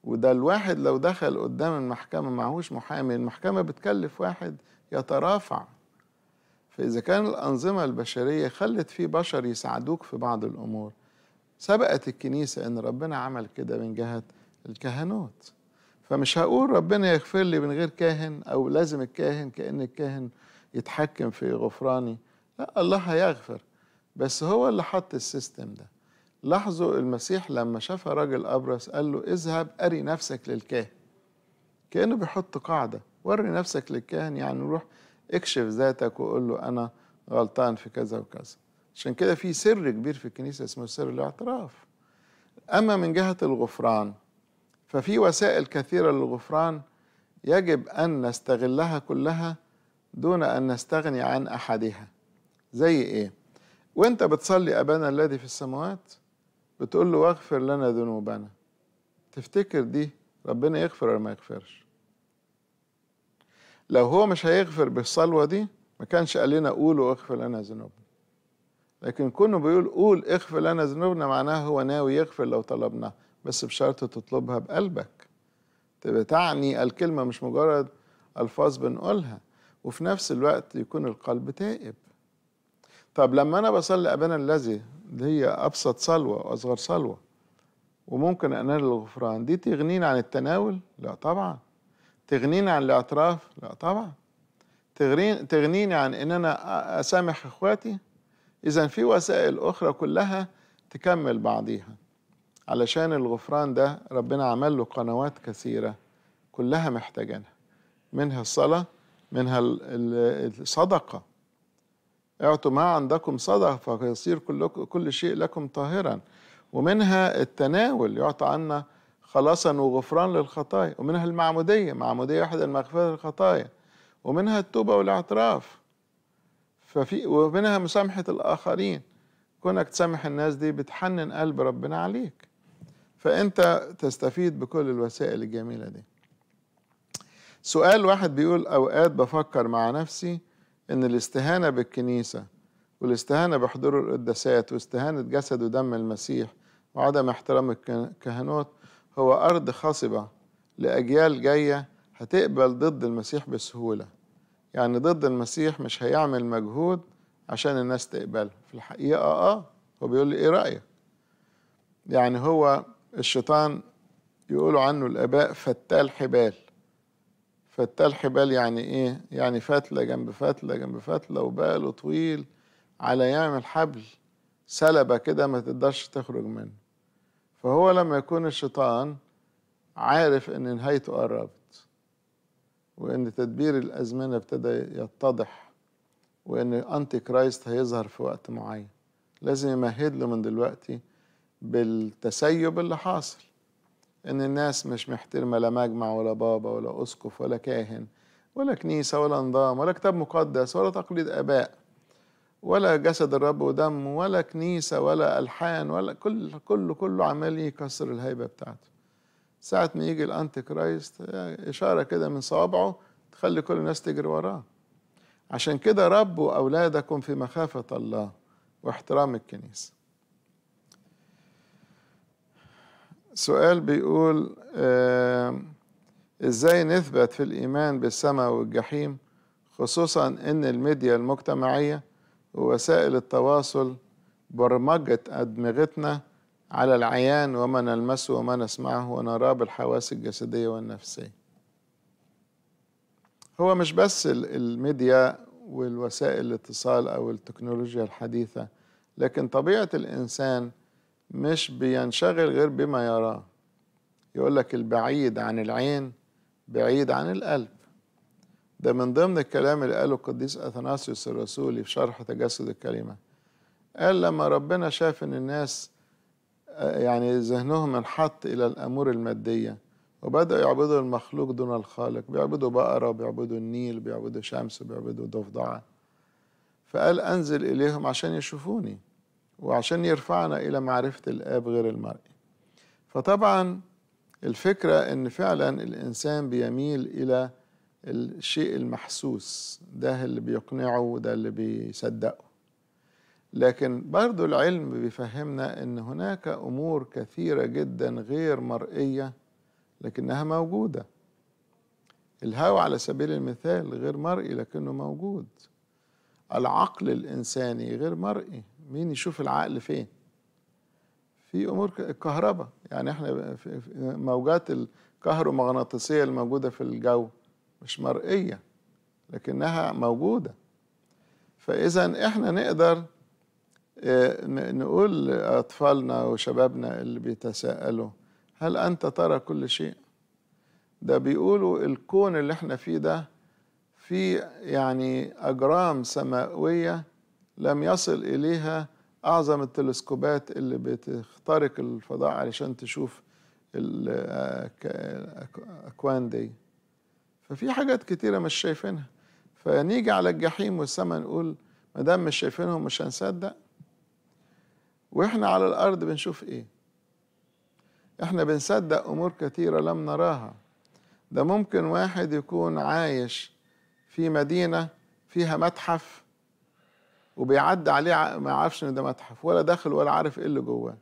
وده الواحد لو دخل قدام المحكمة معهوش محامي المحكمة بتكلف واحد يترافع فإذا كان الأنظمة البشرية خلت في بشر يساعدوك في بعض الأمور سبقت الكنيسة إن ربنا عمل كده من جهة الكهنوت فمش هقول ربنا يغفر لي من غير كاهن أو لازم الكاهن كأن الكاهن يتحكم في غفراني لا الله هيغفر بس هو اللي حط السيستم ده لاحظوا المسيح لما شاف راجل أبرص قال له اذهب أري نفسك للكاهن كأنه بيحط قاعدة وري نفسك للكاهن يعني روح اكشف ذاتك وقول له أنا غلطان في كذا وكذا عشان كده في سر كبير في الكنيسة اسمه سر الاعتراف أما من جهة الغفران ففي وسائل كثيرة للغفران يجب أن نستغلها كلها دون أن نستغني عن أحدها زي إيه؟ وأنت بتصلي أبانا الذي في السماوات بتقول له واغفر لنا ذنوبنا تفتكر دي ربنا يغفر ولا ما يغفرش لو هو مش هيغفر بالصلوة دي ما كانش قال لنا قولوا اغفر لنا ذنوبنا لكن كونه بيقول قول اغفر لنا ذنوبنا معناها هو ناوي يغفر لو طلبنا بس بشرط تطلبها بقلبك تبقى تعني الكلمة مش مجرد ألفاظ بنقولها وفي نفس الوقت يكون القلب تائب طب لما أنا بصلي أبانا الذي اللي هي أبسط صلوة وأصغر صلوة وممكن أنال الغفران دي تغنيني عن التناول؟ لا طبعا تغنيني عن الاعتراف لا طبعا تغنيني عن ان انا اسامح اخواتي اذا في وسائل اخرى كلها تكمل بعضيها علشان الغفران ده ربنا عمل له قنوات كثيره كلها محتاجينها منها الصلاه منها الصدقه اعطوا ما عندكم صدقه فيصير كل شيء لكم طاهرا ومنها التناول يعطى عنا خلاصا وغفران للخطايا ومنها المعمودية معمودية واحدة المغفرة للخطايا ومنها التوبة والاعتراف ففي ومنها مسامحة الآخرين كونك تسامح الناس دي بتحنن قلب ربنا عليك فأنت تستفيد بكل الوسائل الجميلة دي سؤال واحد بيقول أوقات بفكر مع نفسي إن الاستهانة بالكنيسة والاستهانة بحضور القداسات واستهانة جسد ودم المسيح وعدم احترام الكهنوت هو أرض خصبة لأجيال جاية هتقبل ضد المسيح بسهولة يعني ضد المسيح مش هيعمل مجهود عشان الناس تقبله في الحقيقة آه،, آه هو بيقول لي إيه رأيك يعني هو الشيطان يقولوا عنه الآباء فتال حبال فتال حبال يعني إيه؟ يعني فتلة جنب فتلة جنب فتلة وباله طويل على يعمل حبل سلبة كده ما تقدرش تخرج منه فهو لما يكون الشيطان عارف ان نهايته قربت وان تدبير الازمنه ابتدى يتضح وان انتي كرايست هيظهر في وقت معين لازم يمهد له من دلوقتي بالتسيب اللي حاصل ان الناس مش محترمه لا مجمع ولا بابا ولا اسقف ولا كاهن ولا كنيسه ولا نظام ولا كتاب مقدس ولا تقليد اباء ولا جسد الرب ودم ولا كنيسة ولا ألحان ولا كل كله كله عمال يكسر الهيبة بتاعته ساعة ما يجي الأنتي كرايست إشارة كده من صوابعه تخلي كل الناس تجري وراه عشان كده ربوا أولادكم في مخافة الله واحترام الكنيسة سؤال بيقول إزاي نثبت في الإيمان بالسماء والجحيم خصوصا إن الميديا المجتمعية ووسائل التواصل برمجت أدمغتنا على العيان وما نلمسه وما نسمعه ونراه بالحواس الجسدية والنفسية هو مش بس الميديا والوسائل الاتصال أو التكنولوجيا الحديثة لكن طبيعة الإنسان مش بينشغل غير بما يراه يقولك البعيد عن العين بعيد عن القلب ده من ضمن الكلام اللي قاله القديس أثناسيوس الرسولي في شرح تجسد الكلمة قال لما ربنا شاف إن الناس آه، يعني ذهنهم انحط إلى الأمور المادية وبدأوا يعبدوا المخلوق دون الخالق بيعبدوا بقرة وبيعبدوا النيل بيعبدوا شمس بيعبدوا ضفدعة فقال أنزل إليهم عشان يشوفوني وعشان يرفعنا إلى معرفة الآب غير المرئي فطبعا الفكرة إن فعلا الإنسان بيميل إلى الشيء المحسوس ده اللي بيقنعه وده اللي بيصدقه لكن برضو العلم بيفهمنا ان هناك امور كثيره جدا غير مرئيه لكنها موجوده الهوى على سبيل المثال غير مرئي لكنه موجود العقل الانساني غير مرئي مين يشوف العقل فين في امور الكهرباء يعني احنا موجات الكهرومغناطيسيه الموجوده في الجو مش مرئية لكنها موجودة فإذا إحنا نقدر آه، نقول لأطفالنا وشبابنا اللي بيتساءلوا هل أنت ترى كل شيء؟ ده بيقولوا الكون اللي احنا فيه ده في يعني أجرام سماوية لم يصل إليها أعظم التلسكوبات اللي بتخترق الفضاء علشان تشوف الأكوان آه، آه، دي ففي حاجات كتيرة مش شايفينها فنيجي على الجحيم والسما نقول ما دام مش شايفينهم مش هنصدق واحنا على الارض بنشوف ايه احنا بنصدق امور كتيرة لم نراها ده ممكن واحد يكون عايش في مدينة فيها متحف وبيعدي عليه ما يعرفش ان ده متحف ولا داخل ولا عارف ايه اللي جواه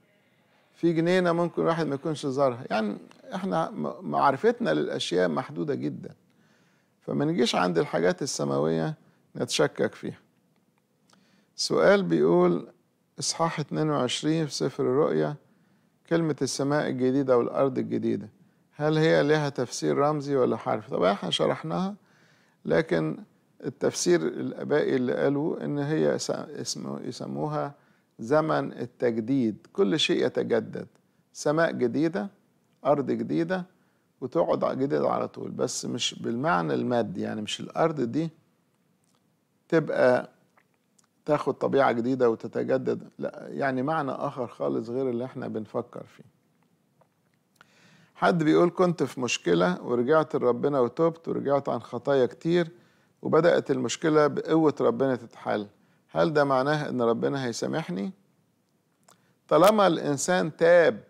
في جنينة ممكن واحد ما يكونش زارها يعني احنا معرفتنا للأشياء محدودة جداً فما نجيش عند الحاجات السماوية نتشكك فيها سؤال بيقول إصحاح 22 في سفر الرؤيا كلمة السماء الجديدة والأرض الجديدة هل هي لها تفسير رمزي ولا حرفي؟ طبعا احنا شرحناها لكن التفسير الآبائي اللي قالوا إن هي يسموها زمن التجديد كل شيء يتجدد سماء جديدة أرض جديدة وتقعد جديد على طول بس مش بالمعنى المادي يعني مش الأرض دي تبقى تاخد طبيعة جديدة وتتجدد لا يعني معنى آخر خالص غير اللي احنا بنفكر فيه حد بيقول كنت في مشكلة ورجعت لربنا وتوبت ورجعت عن خطايا كتير وبدأت المشكلة بقوة ربنا تتحل هل ده معناه إن ربنا هيسامحني؟ طالما الإنسان تاب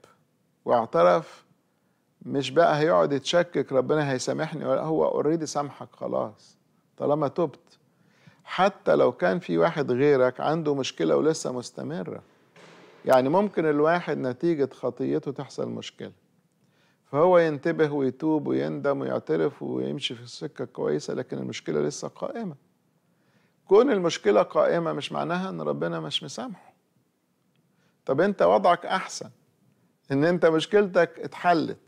واعترف مش بقى هيقعد يتشكك ربنا هيسامحني ولا هو اوريدي سامحك خلاص طالما تبت حتى لو كان في واحد غيرك عنده مشكله ولسه مستمره يعني ممكن الواحد نتيجه خطيته تحصل مشكله فهو ينتبه ويتوب ويندم ويعترف ويمشي في السكه الكويسه لكن المشكله لسه قائمه كون المشكله قائمه مش معناها ان ربنا مش مسامحه طب انت وضعك احسن ان انت مشكلتك اتحلت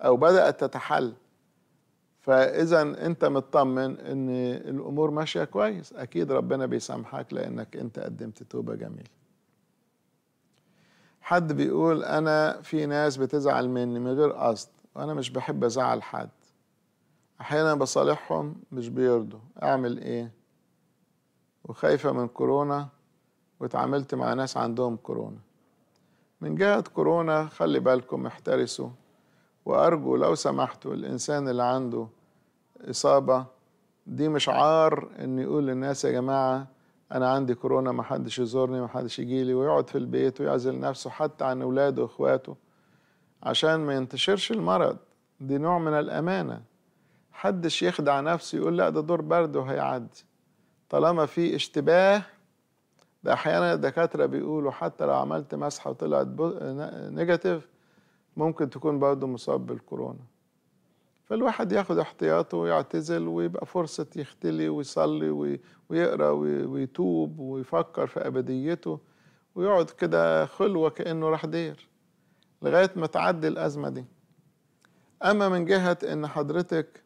أو بدأت تتحل فإذا أنت مطمن أن الأمور ماشية كويس أكيد ربنا بيسامحك لأنك أنت قدمت توبة جميلة حد بيقول أنا في ناس بتزعل مني من غير قصد وأنا مش بحب أزعل حد أحيانا بصالحهم مش بيرضوا أعمل إيه وخايفة من كورونا واتعاملت مع ناس عندهم كورونا من جهة كورونا خلي بالكم احترسوا وأرجو لو سمحتوا الإنسان اللي عنده إصابة دي مش عار إنه يقول للناس يا جماعة أنا عندي كورونا محدش يزورني محدش يجيلي ويقعد في البيت ويعزل نفسه حتى عن أولاده وإخواته عشان ما ينتشرش المرض دي نوع من الأمانة حدش يخدع نفسه يقول لا ده دور برد وهيعدي طالما في اشتباه ده أحيانا الدكاترة بيقولوا حتى لو عملت مسحة وطلعت نيجاتيف ممكن تكون برضه مصاب بالكورونا فالواحد ياخد احتياطه ويعتزل ويبقى فرصة يختلي ويصلي ويقرأ ويتوب ويفكر في أبديته ويقعد كده خلوة كأنه راح دير لغاية ما تعدي الأزمة دي أما من جهة إن حضرتك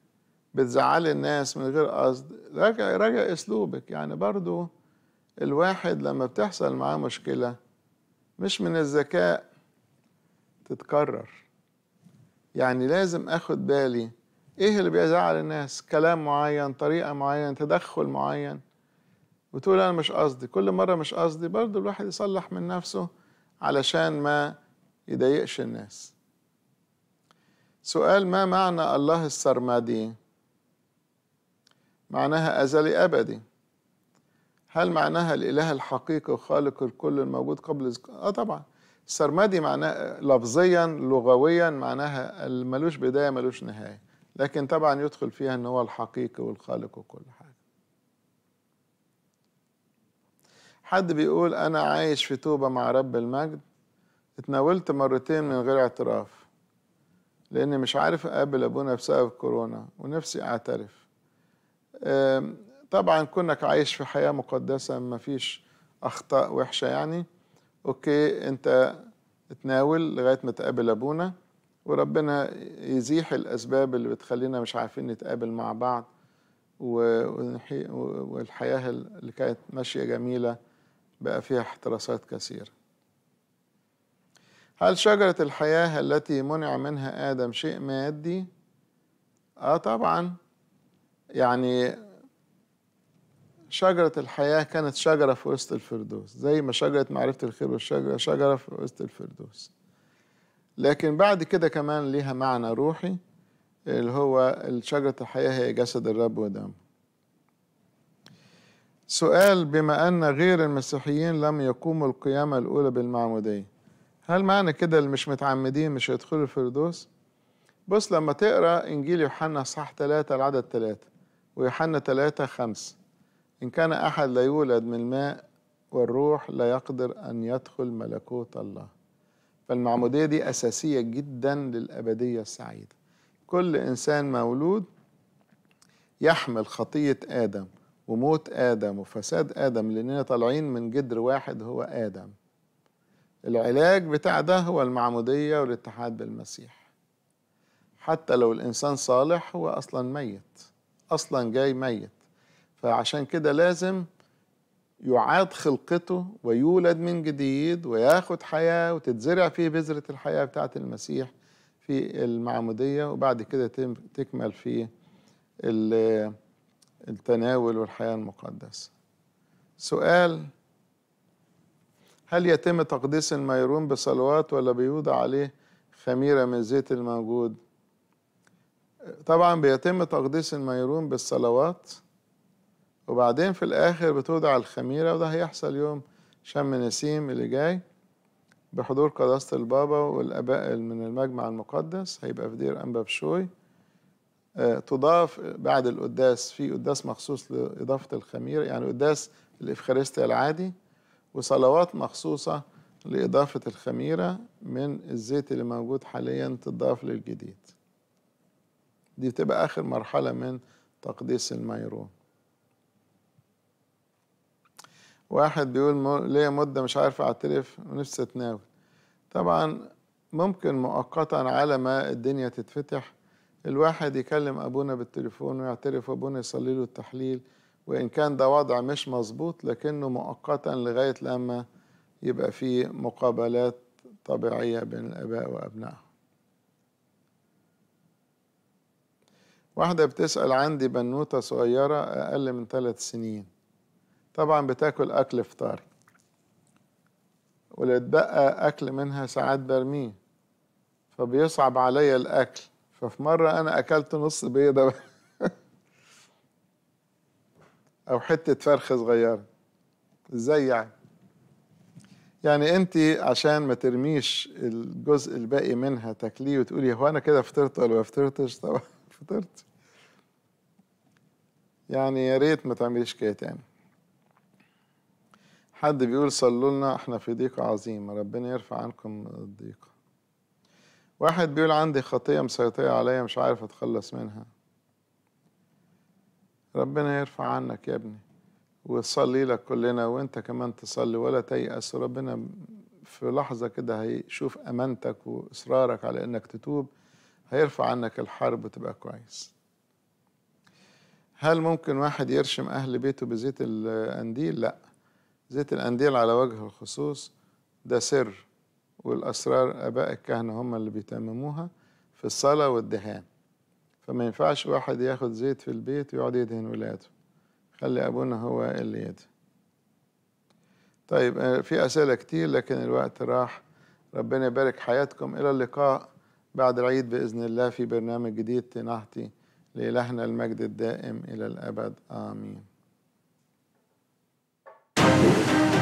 بتزعل الناس من غير قصد راجع راجع أسلوبك يعني برضو الواحد لما بتحصل معاه مشكلة مش من الذكاء تتكرر يعني لازم اخد بالي ايه اللي بيزعل الناس كلام معين طريقه معينه تدخل معين وتقول انا مش قصدي كل مره مش قصدي برضه الواحد يصلح من نفسه علشان ما يضايقش الناس سؤال ما معنى الله السرمدي معناها ازلي ابدي هل معناها الاله الحقيقي وخالق الكل الموجود قبل اه طبعا السرمدي معناه لفظيا لغويا معناها ملوش بداية ملوش نهاية لكن طبعا يدخل فيها ان هو الحقيقي والخالق وكل حاجة حد بيقول انا عايش في توبة مع رب المجد اتناولت مرتين من غير اعتراف لاني مش عارف اقابل ابونا بسبب كورونا ونفسي اعترف طبعا كونك عايش في حياة مقدسة مفيش اخطاء وحشة يعني اوكي انت تناول لغايه ما تقابل ابونا وربنا يزيح الاسباب اللي بتخلينا مش عارفين نتقابل مع بعض والحياه اللي كانت ماشيه جميله بقى فيها احتراسات كثيره هل شجرة الحياة التي منع منها آدم شيء مادي؟ آه طبعا يعني شجرة الحياة كانت شجرة في وسط الفردوس زي ما شجرة معرفة الخير والشجرة شجرة في وسط الفردوس لكن بعد كده كمان ليها معنى روحي اللي هو شجرة الحياة هي جسد الرب ودمه سؤال بما أن غير المسيحيين لم يقوموا القيامة الأولى بالمعمودية هل معنى كده اللي مش متعمدين مش هيدخلوا الفردوس؟ بص لما تقرأ إنجيل يوحنا صح 3 العدد 3 ويوحنا 3 5 إن كان أحد لا يولد من الماء والروح لا يقدر أن يدخل ملكوت الله فالمعمودية دي أساسية جدا للأبدية السعيدة كل إنسان مولود يحمل خطية آدم وموت آدم وفساد آدم لأننا طالعين من جدر واحد هو آدم العلاج بتاع ده هو المعمودية والاتحاد بالمسيح حتى لو الإنسان صالح هو أصلا ميت أصلا جاي ميت فعشان كده لازم يعاد خلقته ويولد من جديد وياخد حياة وتتزرع فيه بذرة الحياة بتاعة المسيح في المعمودية وبعد كده تكمل في التناول والحياة المقدسة سؤال هل يتم تقديس الميرون بصلوات ولا بيوضع عليه خميرة من الزيت الموجود طبعا بيتم تقديس الميرون بالصلوات وبعدين في الآخر بتوضع الخميرة وده هيحصل يوم شم نسيم اللي جاي بحضور قداسة البابا والآباء من المجمع المقدس هيبقى في دير أنبا بشوي آه، تضاف بعد القداس في قداس مخصوص لإضافة الخميرة يعني قداس الإفخارستيا العادي وصلوات مخصوصة لإضافة الخميرة من الزيت اللي موجود حاليا تضاف للجديد دي بتبقى آخر مرحلة من تقديس الميرون واحد بيقول ليا مدة مش عارف أعترف ونفسي أتناول طبعا ممكن مؤقتا على ما الدنيا تتفتح الواحد يكلم أبونا بالتليفون ويعترف وأبونا يصلي له التحليل وإن كان ده وضع مش مظبوط لكنه مؤقتا لغاية لما يبقى في مقابلات طبيعية بين الآباء وأبنائهم واحدة بتسأل عندي بنوتة صغيرة أقل من ثلاث سنين طبعا بتاكل أكل فطاري واللي اتبقى أكل منها ساعات برميه فبيصعب عليا الأكل ففي مرة أنا أكلت نص بيضة <laughs> أو حتة فرخ صغيرة إزاي يعني؟ يعني أنت عشان ما ترميش الجزء الباقي منها تاكليه وتقولي هو أنا كده فطرت ولا ما فطرتش؟ طبعا <laughs> فطرت يعني يا ريت ما تعمليش كده تاني حد بيقول صلوا لنا احنا في ضيقة عظيمة ربنا يرفع عنكم الضيقة واحد بيقول عندي خطية مسيطرة عليا مش عارف اتخلص منها ربنا يرفع عنك يا ابني ويصلي لك كلنا وانت كمان تصلي ولا تيأس ربنا في لحظة كده هيشوف أمانتك وإصرارك على إنك تتوب هيرفع عنك الحرب وتبقى كويس هل ممكن واحد يرشم أهل بيته بزيت القنديل؟ لأ زيت الأنديل على وجه الخصوص ده سر والأسرار آباء الكهنة هم اللي بيتمموها في الصلاة والدهان فما ينفعش واحد ياخد زيت في البيت ويقعد يدهن ولاده خلي أبونا هو اللي يدهن طيب آه، في أسئلة كتير لكن الوقت راح ربنا يبارك حياتكم إلى اللقاء بعد العيد بإذن الله في برنامج جديد تنحتي لإلهنا المجد الدائم إلى الأبد آمين Thank you.